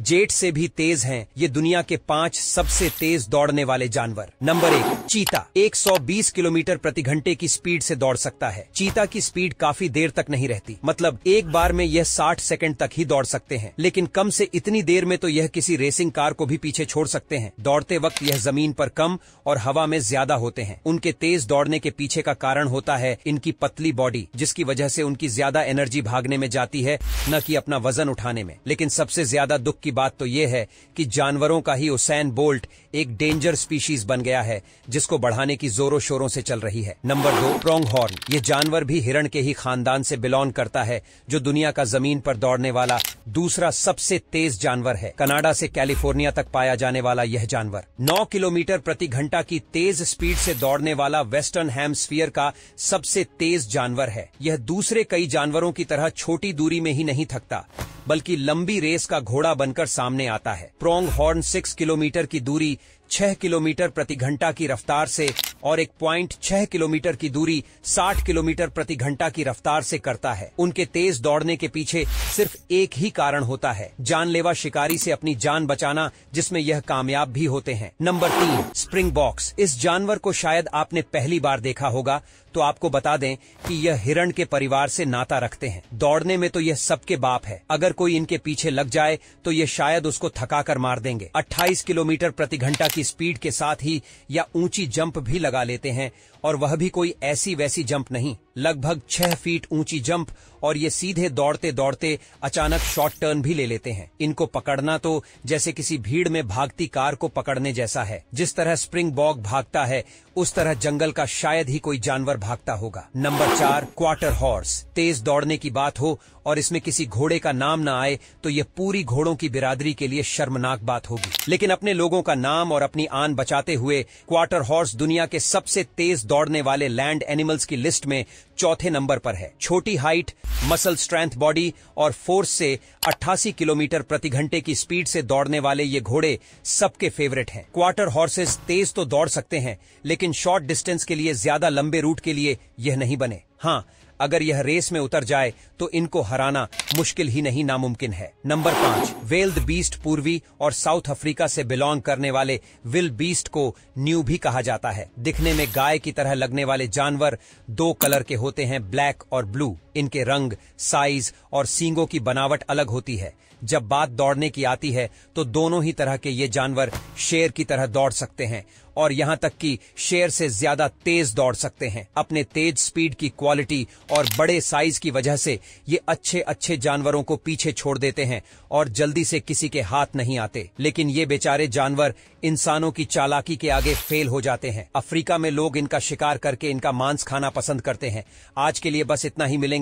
jet से भी तेज हैं ये दुनिया के पांच सबसे तेज दौड़ने वाले जानवर नंबर एक चीता 120 किलोमीटर प्रति घंटे की स्पीड से दौड़ सकता है चीता की स्पीड काफी देर तक नहीं रहती मतलब एक बार में यह 60 सेकंड तक ही दौड़ सकते हैं लेकिन कम से इतनी देर में तो यह किसी रेसिंग कार को भी पीछे छोड़ सकते हैं दौड़ते वक्त यह जमीन आरोप कम और हवा में ज्यादा होते हैं उनके तेज दौड़ने के पीछे का कारण होता है इनकी पतली बॉडी जिसकी वजह ऐसी उनकी ज्यादा एनर्जी भागने में जाती है न की अपना वजन उठाने में लेकिन सबसे ज्यादा दुख की बात तो ये है कि जानवरों का ही उसैन बोल्ट एक डेंजर स्पीशीज बन गया है जिसको बढ़ाने की जोरों शोरों से चल रही है नंबर दो प्रोंग हॉर्न ये जानवर भी हिरण के ही खानदान से बिलोंग करता है जो दुनिया का जमीन पर दौड़ने वाला दूसरा सबसे तेज जानवर है कनाडा से कैलिफोर्निया तक पाया जाने वाला यह जानवर नौ किलोमीटर प्रति घंटा की तेज स्पीड से दौड़ने वाला वेस्टर्न हेमस्फीयर का सबसे तेज जानवर है यह दूसरे कई जानवरों की तरह छोटी दूरी में ही नहीं थकता बल्कि लंबी रेस का घोड़ा बनकर सामने आता है प्रोंग हॉर्न सिक्स किलोमीटर की दूरी छह किलोमीटर प्रति घंटा की रफ्तार से और एक प्वाइंट छह किलोमीटर की दूरी साठ किलोमीटर प्रति घंटा की रफ्तार से करता है उनके तेज दौड़ने के पीछे सिर्फ एक ही कारण होता है जानलेवा शिकारी से अपनी जान बचाना जिसमें यह कामयाब भी होते हैं नंबर तीन स्प्रिंग बॉक्स इस जानवर को शायद आपने पहली बार देखा होगा तो आपको बता दें कि यह हिरण के परिवार से नाता रखते हैं दौड़ने में तो यह सबके बाप है अगर कोई इनके पीछे लग जाए तो यह शायद उसको थका मार देंगे अट्ठाईस किलोमीटर प्रति घंटा की की स्पीड के साथ ही या ऊंची जंप भी लगा लेते हैं और वह भी कोई ऐसी वैसी जंप नहीं लगभग छह फीट ऊंची जंप और ये सीधे दौड़ते दौड़ते अचानक शॉर्ट टर्न भी ले लेते हैं इनको पकड़ना तो जैसे किसी भीड़ में भागती कार को पकड़ने जैसा है जिस तरह स्प्रिंग बॉग भागता है उस तरह जंगल का शायद ही कोई जानवर भागता होगा नंबर चार क्वार्टर हॉर्स तेज दौड़ने की बात हो और इसमें किसी घोड़े का नाम ना आए तो ये पूरी घोड़ों की बिरादरी के लिए शर्मनाक बात होगी लेकिन अपने लोगों का नाम और अपनी आन बचाते हुए क्वार्टर हॉर्स दुनिया के सबसे तेज दौड़ने वाले लैंड एनिमल्स की लिस्ट में चौथे नंबर पर है छोटी हाइट मसल स्ट्रेंथ बॉडी और फोर्स से 88 किलोमीटर प्रति घंटे की स्पीड से दौड़ने वाले ये घोड़े सबके फेवरेट हैं क्वार्टर हॉर्सेस तेज तो दौड़ सकते हैं लेकिन शॉर्ट डिस्टेंस के लिए ज्यादा लंबे रूट के लिए यह नहीं बने हाँ अगर यह रेस में उतर जाए तो इनको हराना मुश्किल ही नहीं नामुमकिन है नंबर पाँच वेल्द बीस्ट पूर्वी और साउथ अफ्रीका से बिलोंग करने वाले विल बीस्ट को न्यू भी कहा जाता है दिखने में गाय की तरह लगने वाले जानवर दो कलर के होते हैं ब्लैक और ब्लू इनके रंग साइज और सींगों की बनावट अलग होती है जब बात दौड़ने की आती है तो दोनों ही तरह के ये जानवर शेर की तरह दौड़ सकते हैं और यहाँ तक कि शेर से ज्यादा तेज दौड़ सकते हैं अपने तेज स्पीड की क्वालिटी और बड़े साइज की वजह से ये अच्छे अच्छे जानवरों को पीछे छोड़ देते हैं और जल्दी से किसी के हाथ नहीं आते लेकिन ये बेचारे जानवर इंसानों की चालाकी के आगे फेल हो जाते हैं अफ्रीका में लोग इनका शिकार करके इनका मांस खाना पसंद करते हैं आज के लिए बस इतना ही मिलेंगे